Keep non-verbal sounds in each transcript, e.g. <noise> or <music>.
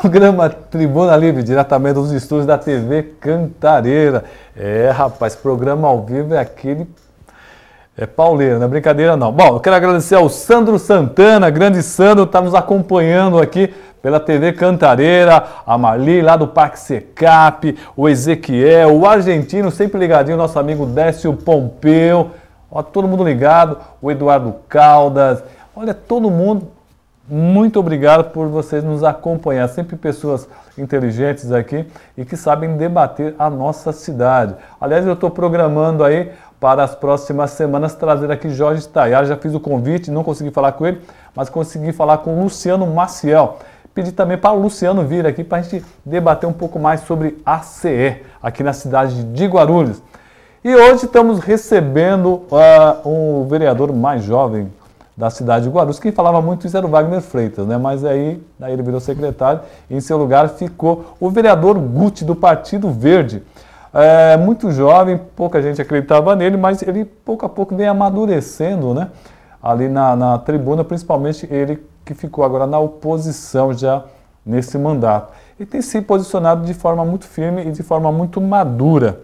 Programa Tribuna Livre, diretamente dos estúdios da TV Cantareira. É, rapaz, programa ao vivo é aquele é pauleiro, não é brincadeira não. Bom, eu quero agradecer ao Sandro Santana, grande Sandro, está nos acompanhando aqui pela TV Cantareira, a Marli lá do Parque Secap, o Ezequiel, o argentino, sempre ligadinho, nosso amigo Décio Pompeu, ó, todo mundo ligado, o Eduardo Caldas, olha, todo mundo muito obrigado por vocês nos acompanhar. Sempre pessoas inteligentes aqui e que sabem debater a nossa cidade. Aliás, eu estou programando aí para as próximas semanas trazer aqui Jorge Tayar. Já fiz o convite, não consegui falar com ele, mas consegui falar com o Luciano Maciel. Pedi também para o Luciano vir aqui para a gente debater um pouco mais sobre ACE aqui na cidade de Guarulhos. E hoje estamos recebendo uh, um vereador mais jovem, da cidade de Guarulhos. Quem falava muito isso era o Wagner Freitas, né? mas aí, daí ele virou secretário e em seu lugar ficou o vereador Guti, do Partido Verde. É, muito jovem, pouca gente acreditava nele, mas ele pouco a pouco vem amadurecendo né? ali na, na tribuna, principalmente ele que ficou agora na oposição já nesse mandato. E tem se posicionado de forma muito firme e de forma muito madura.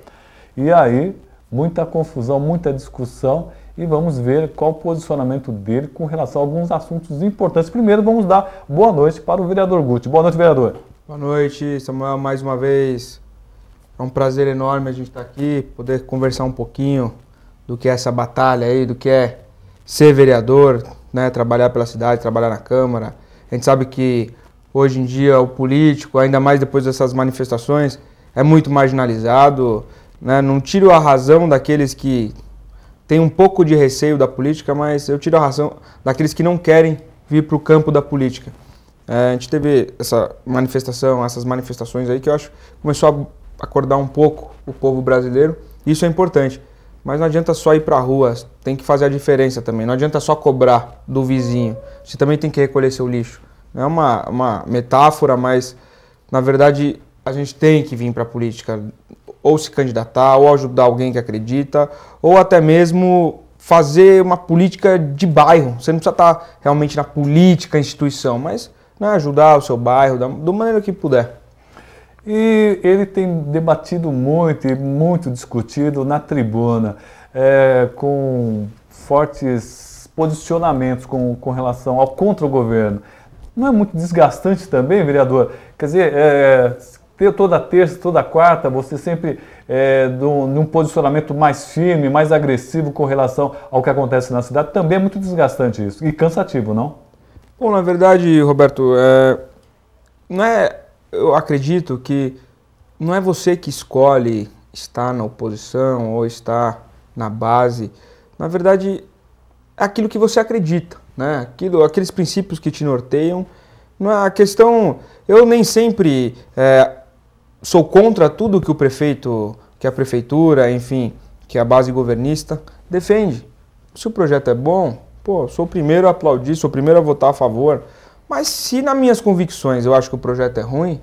E aí, muita confusão, muita discussão e vamos ver qual o posicionamento dele com relação a alguns assuntos importantes. Primeiro, vamos dar boa noite para o vereador Guti. Boa noite, vereador. Boa noite, Samuel, mais uma vez. É um prazer enorme a gente estar aqui, poder conversar um pouquinho do que é essa batalha aí, do que é ser vereador, né, trabalhar pela cidade, trabalhar na Câmara. A gente sabe que hoje em dia o político, ainda mais depois dessas manifestações, é muito marginalizado. Né? Não tiro a razão daqueles que tem um pouco de receio da política, mas eu tiro a razão daqueles que não querem vir para o campo da política. É, a gente teve essa manifestação, essas manifestações aí que eu acho começou a acordar um pouco o povo brasileiro. Isso é importante. Mas não adianta só ir para a rua, tem que fazer a diferença também. Não adianta só cobrar do vizinho. Você também tem que recolher seu lixo. Não é uma, uma metáfora, mas na verdade a gente tem que vir para a política ou se candidatar, ou ajudar alguém que acredita, ou até mesmo fazer uma política de bairro. Você não precisa estar realmente na política, instituição, mas né, ajudar o seu bairro da, da maneira que puder. E ele tem debatido muito e muito discutido na tribuna, é, com fortes posicionamentos com, com relação ao contra o governo. Não é muito desgastante também, vereador? Quer dizer, é, toda terça, toda quarta, você sempre é, num posicionamento mais firme, mais agressivo com relação ao que acontece na cidade, também é muito desgastante isso e cansativo, não? Bom, na verdade, Roberto, é, não é, eu acredito que não é você que escolhe estar na oposição ou estar na base. Na verdade, é aquilo que você acredita, né? Aquilo, aqueles princípios que te norteiam. Não é a questão. Eu nem sempre é, sou contra tudo que o prefeito, que a prefeitura, enfim, que a base governista defende. Se o projeto é bom, pô, sou o primeiro a aplaudir, sou o primeiro a votar a favor. Mas se nas minhas convicções eu acho que o projeto é ruim,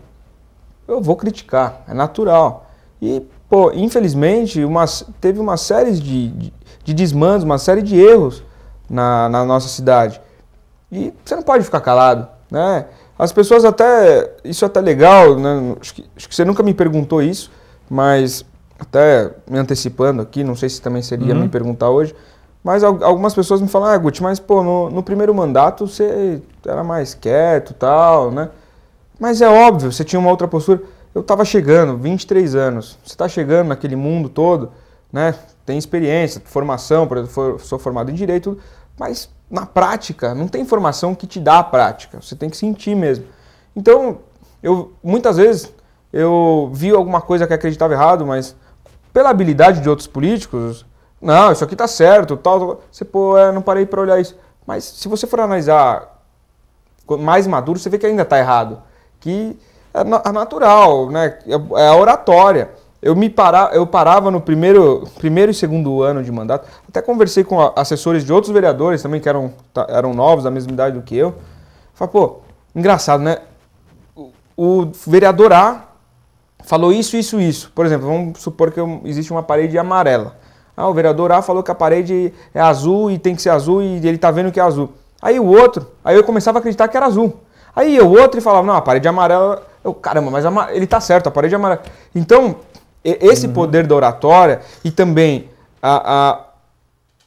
eu vou criticar, é natural. E, pô, infelizmente, uma, teve uma série de, de, de desmandos, uma série de erros na, na nossa cidade. E você não pode ficar calado, né? As pessoas até. Isso é até legal, né? Acho que, acho que você nunca me perguntou isso, mas até me antecipando aqui, não sei se também seria uhum. me perguntar hoje, mas algumas pessoas me falam, ah, Guti, mas pô, no, no, primeiro mandato você era mais quieto tal, né? Mas é óbvio, você tinha uma outra postura. Eu estava chegando, 23 anos, você está chegando naquele mundo todo, né? Tem experiência, formação, por exemplo, sou formado em Direito, mas na prática, não tem informação que te dá a prática. Você tem que sentir mesmo. Então, eu muitas vezes eu vi alguma coisa que acreditava errado, mas pela habilidade de outros políticos, não, isso aqui tá certo, tal, tal. você pô, é, não parei para olhar isso. Mas se você for analisar mais maduro, você vê que ainda tá errado, que é, é natural, né? É, é a oratória. Eu, me para, eu parava no primeiro, primeiro e segundo ano de mandato. Até conversei com assessores de outros vereadores também, que eram, eram novos, da mesma idade do que eu. Falei, pô, engraçado, né? O, o vereador A falou isso, isso, isso. Por exemplo, vamos supor que eu, existe uma parede amarela. Ah, o vereador A falou que a parede é azul e tem que ser azul e ele tá vendo que é azul. Aí o outro, aí eu começava a acreditar que era azul. Aí o outro e falava, não, a parede amarela. Eu, caramba, mas ele tá certo, a parede é amarela. Então, esse uhum. poder da oratória e também a, a,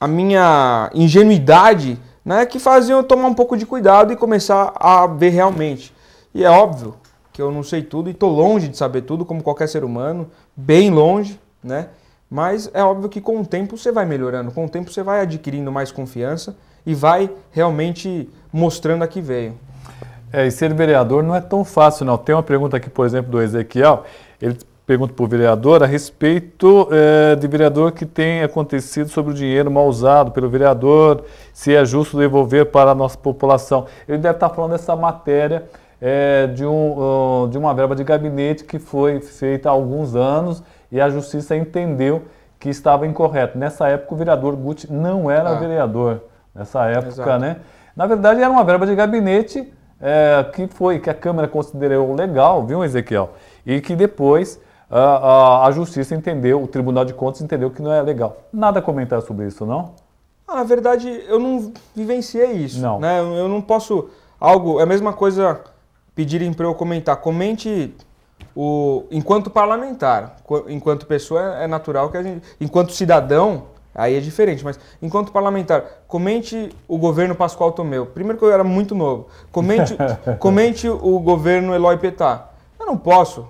a minha ingenuidade né, que faziam eu tomar um pouco de cuidado e começar a ver realmente. E é óbvio que eu não sei tudo e estou longe de saber tudo, como qualquer ser humano, bem longe, né? Mas é óbvio que com o tempo você vai melhorando, com o tempo você vai adquirindo mais confiança e vai realmente mostrando a que veio. É, e ser vereador não é tão fácil, não. Tem uma pergunta aqui, por exemplo, do Ezequiel. Ele pergunta para o vereador a respeito é, de vereador que tem acontecido sobre o dinheiro mal usado pelo vereador, se é justo devolver para a nossa população. Ele deve estar tá falando dessa matéria é, de, um, de uma verba de gabinete que foi feita há alguns anos e a justiça entendeu que estava incorreto. Nessa época, o vereador Guti não era ah. vereador. Nessa época, Exato. né? Na verdade, era uma verba de gabinete é, que foi, que a Câmara considerou legal, viu, Ezequiel? E que depois a, a, justiça entendeu, o Tribunal de Contas entendeu que não é legal. Nada a comentar sobre isso, não? Ah, na verdade, eu não vivenciei isso. Não. Né? Eu não posso. Algo. É a mesma coisa pedirem para eu comentar. Comente o, enquanto parlamentar, enquanto pessoa é, é natural que a gente, enquanto cidadão, aí é diferente, mas enquanto parlamentar, comente o governo Pascoal Tomeu. Primeiro que eu era muito novo. Comente, <laughs> comente o governo Eloy Petá. Eu não posso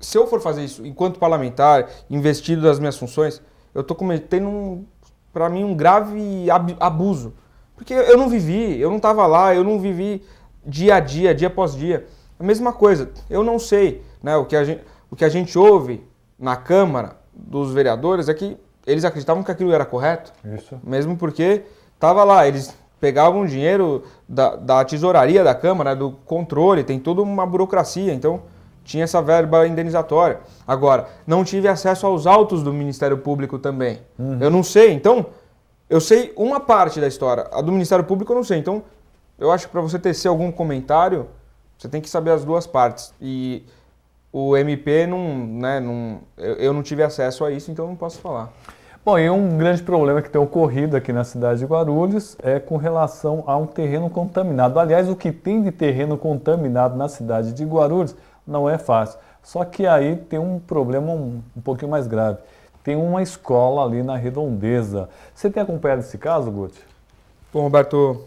se eu for fazer isso enquanto parlamentar, investido das minhas funções, eu estou cometendo, um, para mim, um grave abuso. Porque eu não vivi, eu não estava lá, eu não vivi dia a dia, dia após dia. A mesma coisa, eu não sei. Né, o, que a gente, o que a gente ouve na Câmara dos vereadores é que eles acreditavam que aquilo era correto. Isso. Mesmo porque estava lá, eles pegavam dinheiro da, da tesouraria da Câmara, né, do controle, tem toda uma burocracia. Então tinha essa verba indenizatória. Agora, não tive acesso aos autos do Ministério Público também. Uhum. Eu não sei, então, eu sei uma parte da história. A do Ministério Público eu não sei. Então, eu acho que para você tecer algum comentário, você tem que saber as duas partes. E o MP não, né, não, eu não tive acesso a isso, então não posso falar. Bom, e um grande problema que tem ocorrido aqui na cidade de Guarulhos é com relação a um terreno contaminado. Aliás, o que tem de terreno contaminado na cidade de Guarulhos não é fácil. Só que aí tem um problema um, um pouquinho mais grave. Tem uma escola ali na redondeza. Você tem acompanhado esse caso, Guti? Bom, Roberto,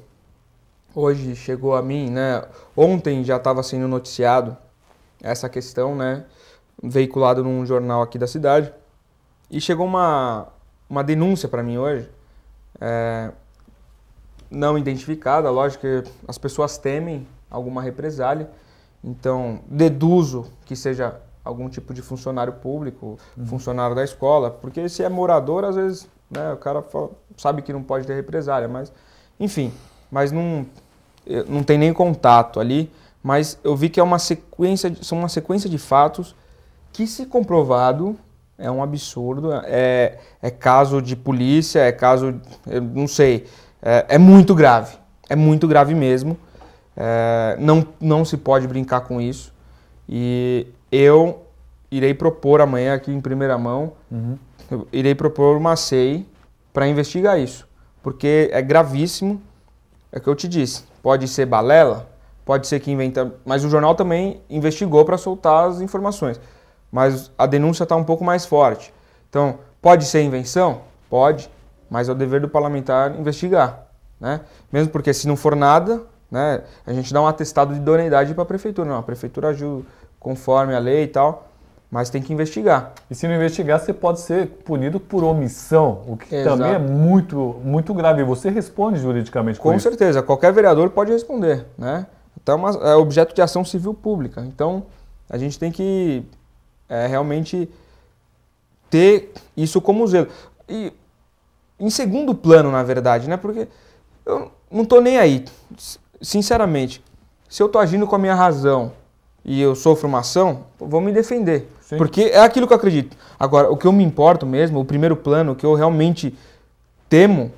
hoje chegou a mim, né? Ontem já estava sendo noticiado essa questão, né? Veiculado num jornal aqui da cidade. E chegou uma, uma denúncia para mim hoje, é, não identificada, lógico que as pessoas temem alguma represália, então, deduzo que seja algum tipo de funcionário público, uhum. funcionário da escola, porque se é morador, às vezes né, o cara fala, sabe que não pode ter represália, mas enfim, mas não, eh, não tem nem contato ali, mas eu vi que é uma sequência, são uma sequência de fatos que se comprovado é um absurdo, é, é caso de polícia, é caso, eu não sei, é, é muito grave, é muito grave mesmo é, não, não se pode brincar com isso. E eu irei propor amanhã aqui em primeira mão, uhum. irei propor uma CEI para investigar isso. Porque é gravíssimo, é o que eu te disse. Pode ser balela, pode ser que inventa... Mas o jornal também investigou para soltar as informações. Mas a denúncia está um pouco mais forte. Então, pode ser invenção? Pode, mas é o dever do parlamentar investigar. Né? Mesmo porque se não for nada, né? A gente dá um atestado de idoneidade para a prefeitura. Não, a prefeitura agiu conforme a lei e tal, mas tem que investigar. E se não investigar, você pode ser punido por omissão, o que Exato. também é muito, muito grave. Você responde juridicamente Com certeza, isso. qualquer vereador pode responder. Né? Então é uma, é objeto de ação civil pública. Então a gente tem que é, realmente ter isso como zelo. E em segundo plano, na verdade, né? porque eu não estou nem aí sinceramente, se eu estou agindo com a minha razão e eu sofro uma ação, vou me defender. Sim. Porque é aquilo que eu acredito. Agora, o que eu me importo mesmo, o primeiro plano, o que eu realmente temo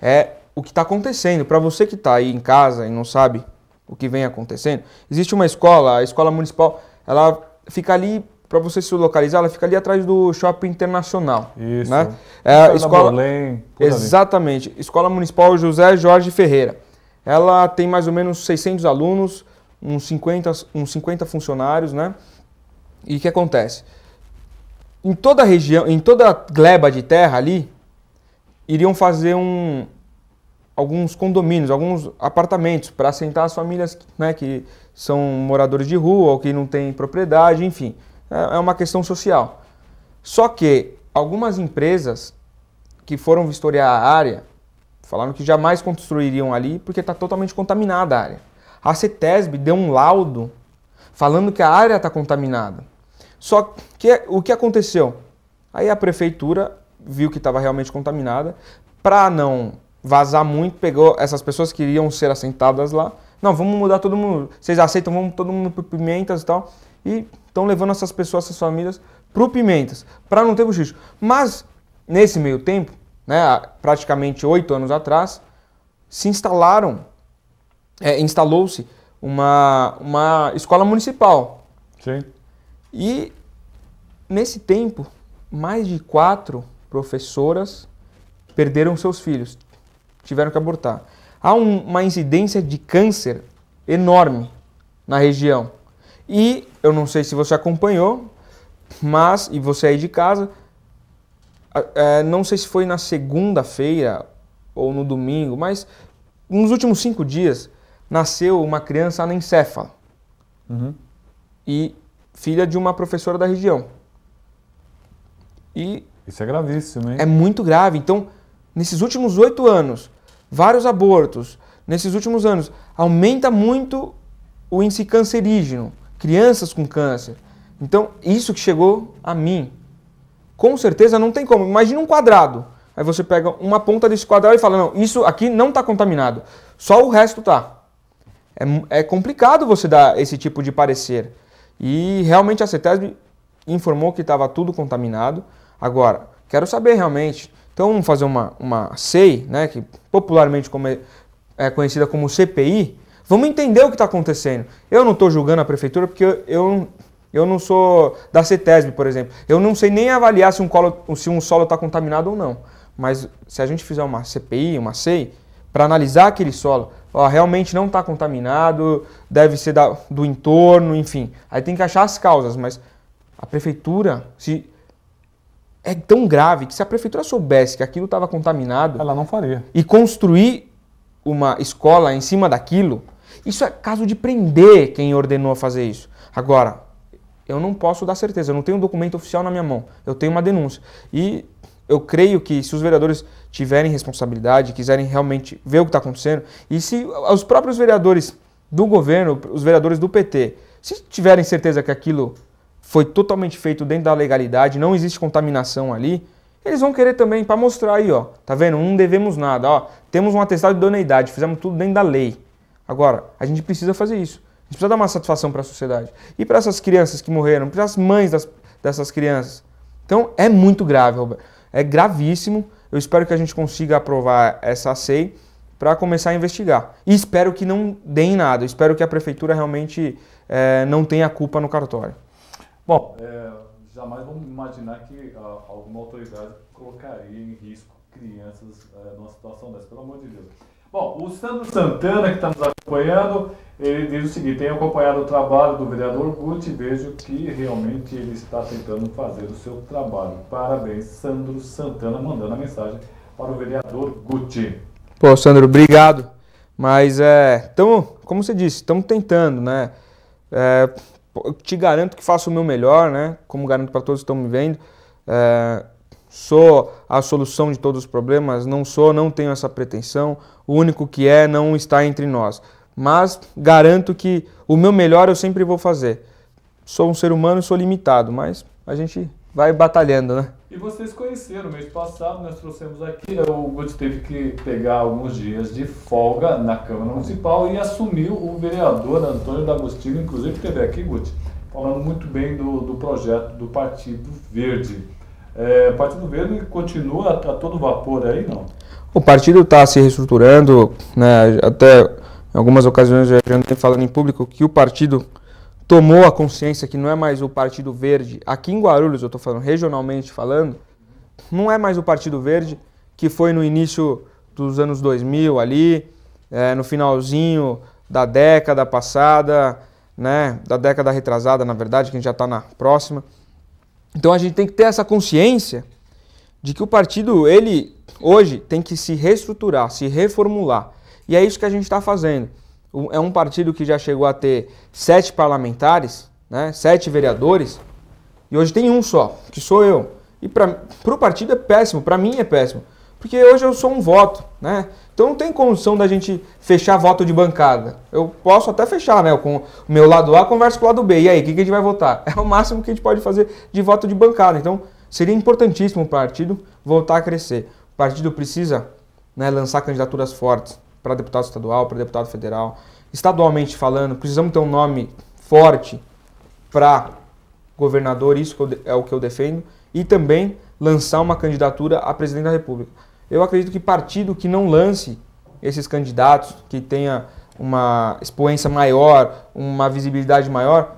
é o que está acontecendo. Para você que está aí em casa e não sabe o que vem acontecendo, existe uma escola, a escola municipal, ela fica ali para você se localizar, ela fica ali atrás do shopping internacional. Isso. Né? É, escola, Borlém, exatamente. Escola Municipal José Jorge Ferreira. Ela tem mais ou menos 600 alunos, uns 50, uns 50 funcionários, né? E o que acontece? Em toda a região, em toda a gleba de terra ali, iriam fazer um, alguns condomínios, alguns apartamentos para assentar as famílias né, que são moradores de rua ou que não têm propriedade, enfim. É, é uma questão social. Só que algumas empresas que foram vistoriar a área Falaram que jamais construiriam ali porque está totalmente contaminada a área. A CETESB deu um laudo falando que a área está contaminada. Só que é, o que aconteceu? Aí a prefeitura viu que estava realmente contaminada. Para não vazar muito, pegou essas pessoas que iriam ser assentadas lá. Não, vamos mudar todo mundo. Vocês aceitam, vamos todo mundo para Pimentas e tal. E estão levando essas pessoas, essas famílias, para o Pimentas, para não ter buchicho. Mas, nesse meio tempo, né, praticamente oito anos atrás, se instalaram, é, instalou-se uma, uma escola municipal. Sim. E nesse tempo, mais de quatro professoras perderam seus filhos, tiveram que abortar. Há um, uma incidência de câncer enorme na região. E eu não sei se você acompanhou, mas, e você aí de casa, é, não sei se foi na segunda-feira ou no domingo, mas nos últimos cinco dias nasceu uma criança anencefala uhum. e filha de uma professora da região. E isso é gravíssimo, hein? É muito grave. Então, nesses últimos oito anos, vários abortos. Nesses últimos anos, aumenta muito o índice cancerígeno, crianças com câncer. Então, isso que chegou a mim com certeza não tem como. Imagina um quadrado. Aí você pega uma ponta desse quadrado e fala, não, isso aqui não está contaminado. Só o resto está. É, é, complicado você dar esse tipo de parecer. E realmente a CETESB informou que estava tudo contaminado. Agora, quero saber realmente. Então vamos fazer uma, uma CEI, né, que popularmente como é, é conhecida como CPI. Vamos entender o que está acontecendo. Eu não estou julgando a prefeitura porque eu, eu eu não sou da CETESB, por exemplo. Eu não sei nem avaliar se um, colo, se um solo está contaminado ou não. Mas se a gente fizer uma CPI, uma CEI, para analisar aquele solo, ó, realmente não está contaminado, deve ser da, do entorno, enfim. Aí tem que achar as causas, mas a prefeitura, se é tão grave que se a prefeitura soubesse que aquilo estava contaminado, ela não faria. E construir uma escola em cima daquilo, isso é caso de prender quem ordenou fazer isso. Agora, eu não posso dar certeza, eu não tenho um documento oficial na minha mão, eu tenho uma denúncia. E eu creio que se os vereadores tiverem responsabilidade, quiserem realmente ver o que está acontecendo, e se os próprios vereadores do governo, os vereadores do PT, se tiverem certeza que aquilo foi totalmente feito dentro da legalidade, não existe contaminação ali, eles vão querer também para mostrar aí, ó, tá vendo? Não devemos nada, ó, temos um atestado de idoneidade, fizemos tudo dentro da lei. Agora, a gente precisa fazer isso precisa dar uma satisfação para a sociedade. E para essas crianças que morreram, para as mães das, dessas crianças. Então é muito grave, Roberto. É gravíssimo. Eu espero que a gente consiga aprovar essa SEI para começar a investigar. E espero que não deem nada. Eu espero que a prefeitura realmente é, não tenha culpa no cartório. Bom, é, jamais vamos imaginar que ah, alguma autoridade colocaria em risco crianças eh, numa situação dessa, pelo amor de Deus. Bom, o Sandro Santana, que está nos acompanhando, ele diz o seguinte: tenho acompanhado o trabalho do vereador Guti vejo que realmente ele está tentando fazer o seu trabalho. Parabéns, Sandro Santana, mandando a mensagem para o vereador Guti. Pô, Sandro, obrigado. Mas é, tamo, como você disse, estamos tentando, né? É, eu te garanto que faço o meu melhor, né? Como garanto para todos que estão me vendo. É, sou a solução de todos os problemas, não sou, não tenho essa pretensão, o único que é não está entre nós. Mas garanto que o meu melhor eu sempre vou fazer. Sou um ser humano, sou limitado, mas a gente vai batalhando, né? E vocês conheceram, mês passado nós trouxemos aqui, né, o Guti teve que pegar alguns dias de folga na Câmara Municipal e assumiu o vereador Antônio D'Agostino, inclusive teve aqui, Guti, falando muito bem do, do projeto do Partido Verde. É, o Partido Verde continua a, a todo vapor aí, não? O partido está se reestruturando, né, até em algumas ocasiões já andei falando em público que o partido tomou a consciência que não é mais o Partido Verde, aqui em Guarulhos, eu estou falando regionalmente falando, não é mais o Partido Verde que foi no início dos anos 2000 ali, é, no finalzinho da década passada, né, da década retrasada, na verdade, que a gente já está na próxima. Então a gente tem que ter essa consciência de que o partido, ele hoje tem que se reestruturar, se reformular. E é isso que a gente está fazendo. É um partido que já chegou a ter sete parlamentares, né, sete vereadores, e hoje tem um só, que sou eu. E para o partido é péssimo, para mim é péssimo porque hoje eu sou um voto, né? Então não tem condição da gente fechar voto de bancada. Eu posso até fechar, né? Com o meu lado A converso com o lado B. E aí, o que, que a gente vai votar? <laughs> É o máximo que a gente pode fazer de voto de bancada. Então seria importantíssimo o partido voltar a crescer. O partido precisa né, lançar candidaturas fortes para deputado estadual, para deputado federal. Estadualmente falando, precisamos ter um nome forte para governador, isso é o que eu defendo, e também lançar uma candidatura a presidente da República. Eu acredito que partido que não lance esses candidatos, que tenha uma expoência maior, uma visibilidade maior,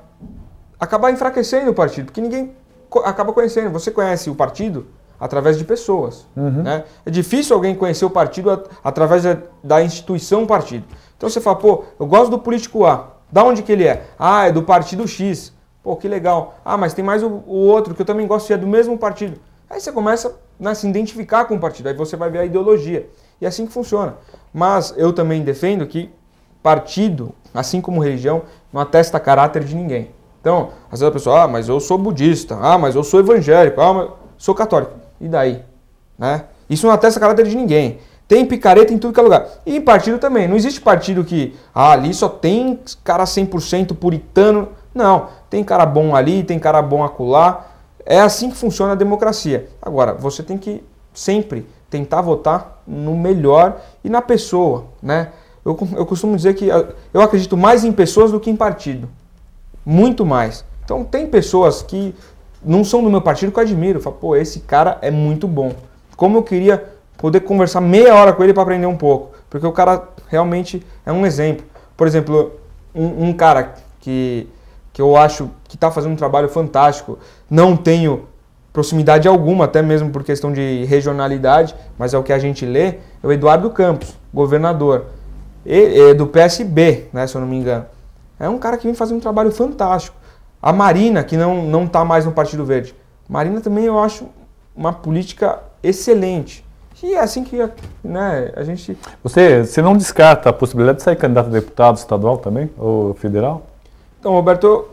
acabar enfraquecendo o partido, porque ninguém co acaba conhecendo. Você conhece o partido através de pessoas. Uhum. Né? É difícil alguém conhecer o partido at através da, da instituição partido. Então você fala, pô, eu gosto do político A. Da onde que ele é? Ah, é do partido X. Pô, que legal. Ah, mas tem mais o, o outro que eu também gosto e é do mesmo partido. Aí você começa né, a se identificar com o partido, aí você vai ver a ideologia. E é assim que funciona. Mas eu também defendo que partido, assim como religião, não atesta caráter de ninguém. Então, às vezes a pessoa, ah, mas eu sou budista, ah, mas eu sou evangélico, ah, mas sou católico. E daí? Né? Isso não atesta caráter de ninguém. Tem picareta em tudo que é lugar. E em partido também. Não existe partido que, ah, ali só tem cara 100% puritano. Não. Tem cara bom ali, tem cara bom acolá. É assim que funciona a democracia. Agora, você tem que sempre tentar votar no melhor e na pessoa, né? Eu, eu costumo dizer que eu acredito mais em pessoas do que em partido. Muito mais. Então, tem pessoas que não são do meu partido que eu admiro. Eu falo, pô, esse cara é muito bom. Como eu queria poder conversar meia hora com ele para aprender um pouco. Porque o cara realmente é um exemplo. Por exemplo, um, um cara que que eu acho que está fazendo um trabalho fantástico. Não tenho proximidade alguma, até mesmo por questão de regionalidade, mas é o que a gente lê, é o Eduardo Campos, governador é do PSB, né, se eu não me engano. É um cara que vem fazendo um trabalho fantástico. A Marina, que não não está mais no Partido Verde. Marina também eu acho uma política excelente. E é assim que né, a gente. Você, você não descarta a possibilidade de sair candidato a deputado estadual também? Ou federal? Então, Roberto,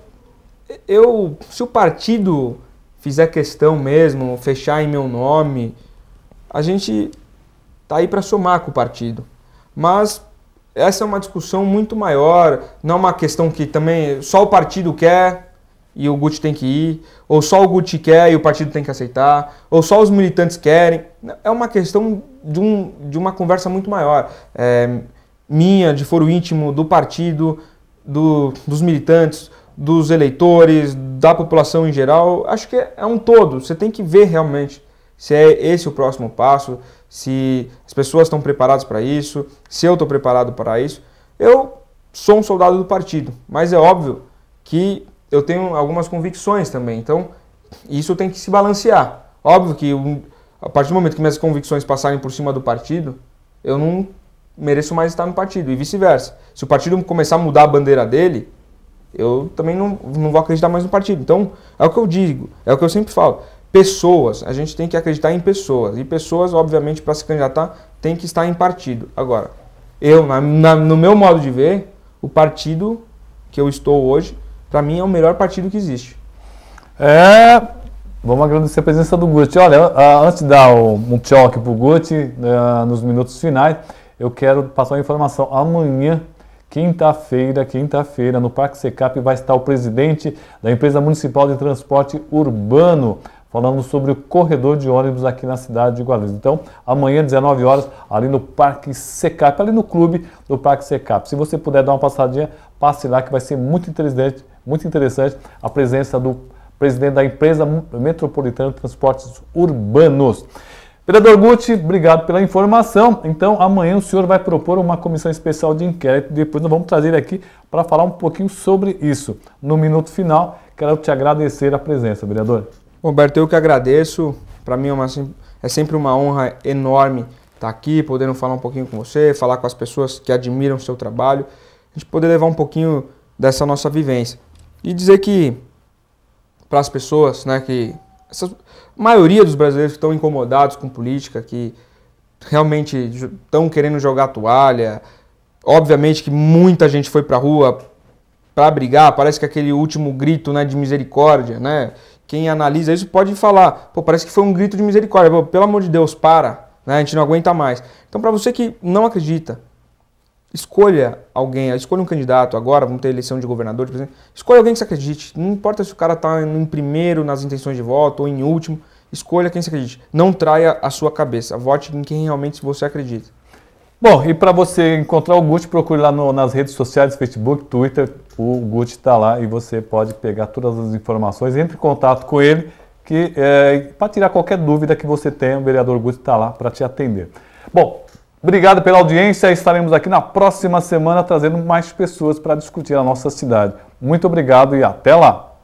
eu, se o partido fizer questão mesmo, fechar em meu nome, a gente tá aí para somar com o partido. Mas essa é uma discussão muito maior, não é uma questão que também só o partido quer e o Guti tem que ir, ou só o Guti quer e o partido tem que aceitar, ou só os militantes querem. É uma questão de, um, de uma conversa muito maior, é, minha, de foro íntimo, do partido, do, dos militantes, dos eleitores, da população em geral. Acho que é, é um todo. Você tem que ver realmente se é esse o próximo passo, se as pessoas estão preparadas para isso, se eu estou preparado para isso. Eu sou um soldado do partido, mas é óbvio que eu tenho algumas convicções também. Então, isso tem que se balancear. Óbvio que a partir do momento que minhas convicções passarem por cima do partido, eu não mereço mais estar no partido e vice-versa. Se o partido começar a mudar a bandeira dele, eu também não, não vou acreditar mais no partido. Então, é o que eu digo, é o que eu sempre falo. Pessoas, a gente tem que acreditar em pessoas. E pessoas, obviamente, para se candidatar, tem que estar em partido. Agora, eu, na, na, no meu modo de ver, o partido que eu estou hoje, para mim é o melhor partido que existe. É, Vamos agradecer a presença do Guti. Olha, antes de dar um choque para o Guti, né, nos minutos finais, eu quero passar uma informação. Amanhã, quinta-feira, quinta-feira, no Parque Secap vai estar o presidente da empresa municipal de transporte urbano falando sobre o corredor de ônibus aqui na cidade de Guarulhos. Então, amanhã, 19 horas, ali no Parque Secap, ali no clube do Parque Secap. Se você puder dar uma passadinha, passe lá que vai ser muito interessante, muito interessante a presença do presidente da empresa Metropolitana de Transportes Urbanos. Vereador Guti, obrigado pela informação. Então, amanhã o senhor vai propor uma comissão especial de inquérito. Depois nós vamos trazer aqui para falar um pouquinho sobre isso. No minuto final, quero te agradecer a presença, vereador. Roberto, eu que agradeço. Para mim é, uma, é sempre uma honra enorme estar tá aqui, podendo falar um pouquinho com você, falar com as pessoas que admiram o seu trabalho, a gente poder levar um pouquinho dessa nossa vivência. E dizer que, para as pessoas né, que essa maioria dos brasileiros que estão incomodados com política, que realmente estão querendo jogar toalha, obviamente que muita gente foi para a rua para brigar, parece que aquele último grito né, de misericórdia, né? Quem analisa isso pode falar, pô, parece que foi um grito de misericórdia, pô, pelo amor de Deus, para, né? a gente não aguenta mais. Então, para você que não acredita, escolha alguém, escolha um candidato agora, vamos ter eleição de governador, de exemplo, escolha alguém que se acredite. Não importa se o cara está em primeiro nas intenções de voto ou em último, escolha quem se acredite. Não traia a sua cabeça, vote em quem realmente você acredita. Bom, e para você encontrar o Gucci, procure lá no, nas redes sociais, Facebook, Twitter, o Gucci está lá e você pode pegar todas as informações, entre em contato com ele, que é, para tirar qualquer dúvida que você tenha, o vereador Gucci está lá para te atender. Bom, Obrigado pela audiência. Estaremos aqui na próxima semana trazendo mais pessoas para discutir a nossa cidade. Muito obrigado e até lá!